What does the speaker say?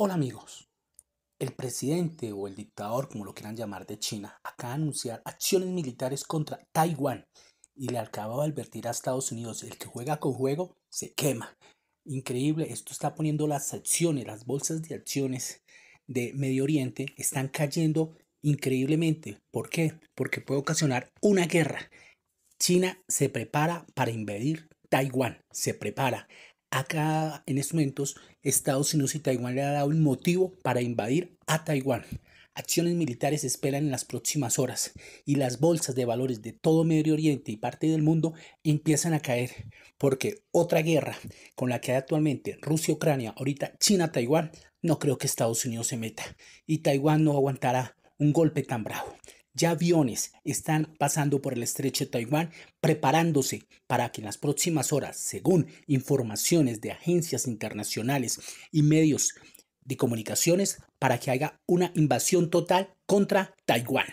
Hola amigos, el presidente o el dictador, como lo quieran llamar, de China acaba de anunciar acciones militares contra Taiwán y le acaba de advertir a Estados Unidos, el que juega con juego se quema. Increíble, esto está poniendo las acciones, las bolsas de acciones de Medio Oriente están cayendo increíblemente. ¿Por qué? Porque puede ocasionar una guerra. China se prepara para invadir Taiwán, se prepara. Acá en estos momentos Estados Unidos y Taiwán le ha dado un motivo para invadir a Taiwán. Acciones militares se esperan en las próximas horas y las bolsas de valores de todo Medio Oriente y parte del mundo empiezan a caer porque otra guerra con la que hay actualmente Rusia-Ucrania, ahorita China-Taiwán, no creo que Estados Unidos se meta y Taiwán no aguantará un golpe tan bravo. Ya aviones están pasando por el estrecho de Taiwán preparándose para que en las próximas horas, según informaciones de agencias internacionales y medios de comunicaciones, para que haya una invasión total contra Taiwán.